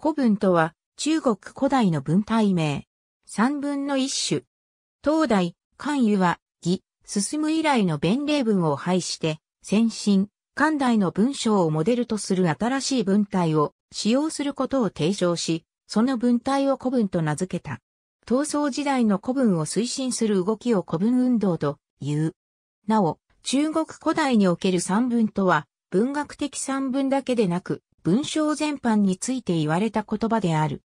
古文とは、中国古代の文体名。三分の一種。東大、関湯は、義、進む以来の弁礼文を廃して、先進、関代の文章をモデルとする新しい文体を使用することを提唱し、その文体を古文と名付けた。闘争時代の古文を推進する動きを古文運動という。なお、中国古代における三文とは、文学的三文だけでなく、文章全般について言われた言葉である。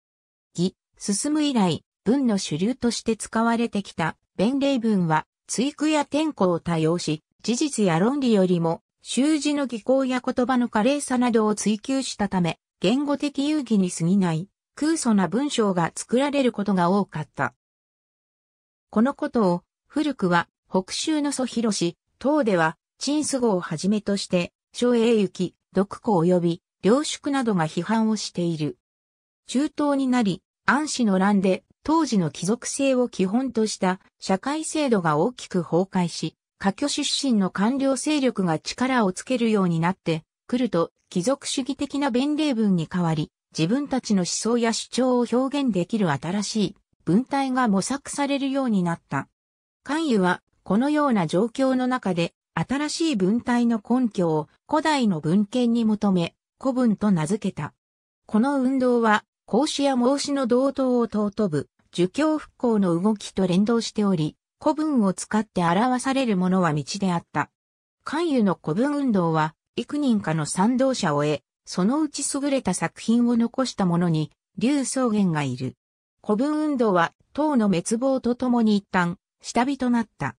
義、進む以来、文の主流として使われてきた弁礼文は、追句や転校を多用し、事実や論理よりも、習字の技巧や言葉の華麗さなどを追求したため、言語的遊戯に過ぎない、空想な文章が作られることが多かった。このことを、古くは、北州の祖広氏、唐では、陳祖号をはじめとして、諸英行、読子及び、領縮などが批判をしている。中東になり、安氏の乱で当時の貴族性を基本とした社会制度が大きく崩壊し、下居出身の官僚勢力が力をつけるようになってくると貴族主義的な弁例文に変わり、自分たちの思想や主張を表現できる新しい文体が模索されるようになった。関与はこのような状況の中で新しい文体の根拠を古代の文献に求め、古文と名付けた。この運動は、孔子や孟子の同等を尊ぶ、儒教復興の動きと連動しており、古文を使って表されるものは道であった。関羽の古文運動は、幾人かの賛同者を得、そのうち優れた作品を残した者に、劉草原がいる。古文運動は、唐の滅亡とともに一旦、下火となった。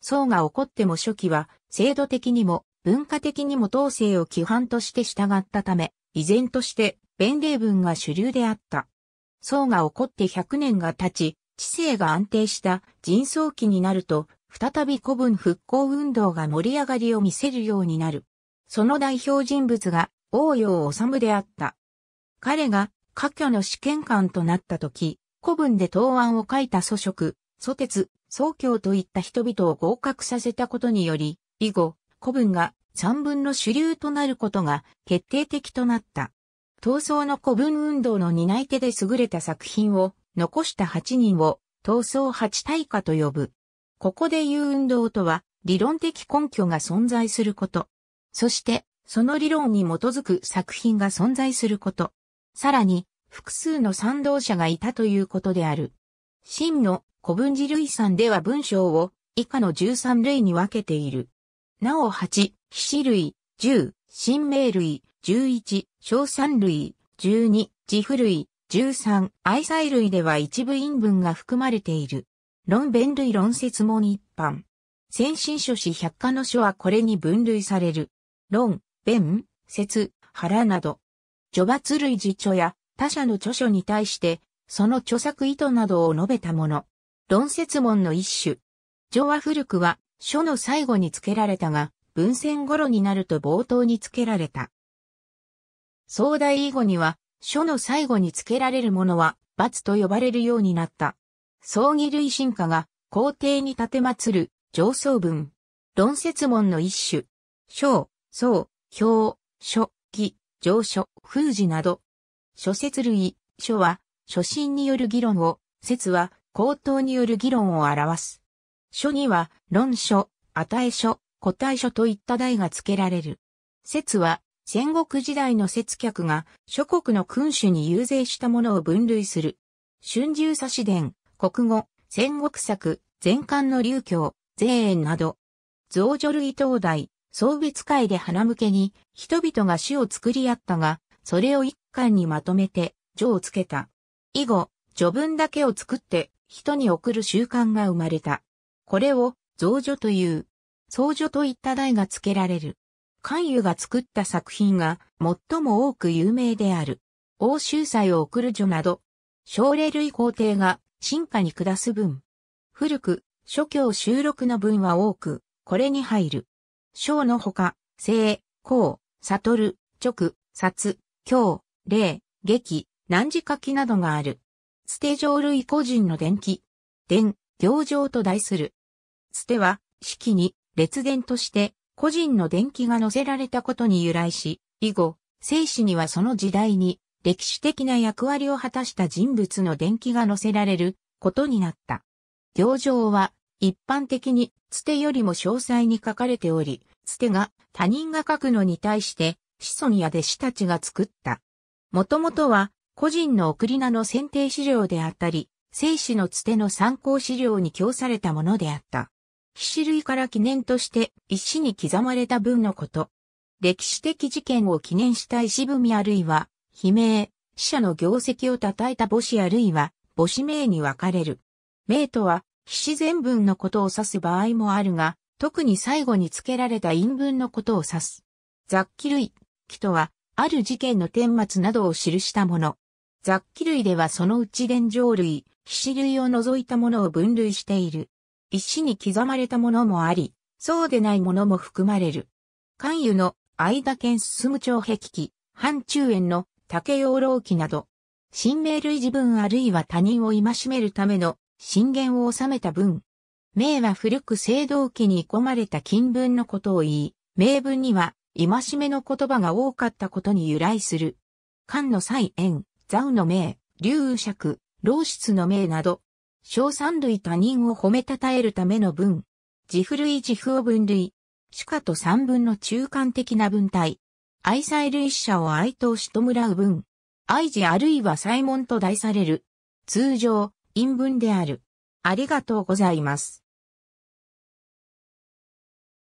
宋が起こっても初期は、制度的にも、文化的にも統制を規範として従ったため、依然として弁礼文が主流であった。宋が起こって100年が経ち、知性が安定した人相期になると、再び古文復興運動が盛り上がりを見せるようになる。その代表人物が王洋治であった。彼が科挙の試験官となった時、古文で答案を書いた祖職、祖鉄、宗教といった人々を合格させたことにより、以後、古文が三文の主流となることが決定的となった。闘争の古文運動の担い手で優れた作品を残した八人を闘争八大家と呼ぶ。ここで言う運動とは理論的根拠が存在すること。そしてその理論に基づく作品が存在すること。さらに複数の賛同者がいたということである。真の古文字類んでは文章を以下の13類に分けている。なお8、騎士類、10、新類、11、小酸類、12、自負類、13、愛妻類では一部因文が含まれている。論弁類論説問一般。先進書史百科の書はこれに分類される。論、弁、説、腹など。序抜類辞書や他者の著書に対して、その著作意図などを述べたもの。論説問の一種。序は古くは書の最後に付けられたが、文献頃になると冒頭に付けられた。壮大以後には、書の最後に付けられるものは、罰と呼ばれるようになった。葬儀類進化が、皇帝に立て祀る、上層文。論説文の一種。章、章、表、書、記、上書、封じなど。諸説類、書は、初心による議論を、説は、口頭による議論を表す。書には、論書、与書、個体書といった題が付けられる。説は、戦国時代の説客が諸国の君主に遊説したものを分類する。春秋差し伝、国語、戦国作、全漢の流教、税縁など、増女類東大、送別会で花向けに人々が詩を作り合ったが、それを一巻にまとめて、序をつけた。以後、序文だけを作って人に送る習慣が生まれた。これを、造女という、僧女といった題が付けられる。関羽が作った作品が最も多く有名である。欧州祭を送る女など、奨励類皇帝が進化に下す文。古く、諸教収録の文は多く、これに入る。章のほか、聖、公、悟、直、殺、教、霊、劇、難時、書きなどがある。捨て上類個人の伝記、伝、行状と題する。捨ては、式に、列伝として、個人の伝記が載せられたことに由来し、以後、生死にはその時代に、歴史的な役割を果たした人物の伝記が載せられることになった。行状は、一般的に、つてよりも詳細に書かれており、つてが他人が書くのに対して、子孫や弟子たちが作った。もともとは、個人の送り名の選定資料であったり、生死のつての参考資料に供されたものであった。騎士類から記念として石に刻まれた文のこと。歴史的事件を記念した石踏みあるいは、悲鳴、死者の業績を称えた母子あるいは、母子名に分かれる。名とは、騎士全文のことを指す場合もあるが、特に最後に付けられた陰文のことを指す。雑記類、記とは、ある事件の顛末などを記したもの。雑記類ではそのうち伝承類、騎士類を除いたものを分類している。石に刻まれたものもあり、そうでないものも含まれる。関与の間県進長壁記、半中縁の竹養老記など、神明類自分あるいは他人を戒めるための神言を収めた文。名は古く青銅器に込まれた金文のことを言い、名文には戒めの言葉が多かったことに由来する。漢の祭縁、座右の名、竜尺、老室の名など、小三類他人を褒めたたえるための文。自負類自負を分類。主家と三分の中間的な文体。愛妻類者を愛とし弔う文。愛児あるいは祭門と題される。通常、陰文である。ありがとうございます。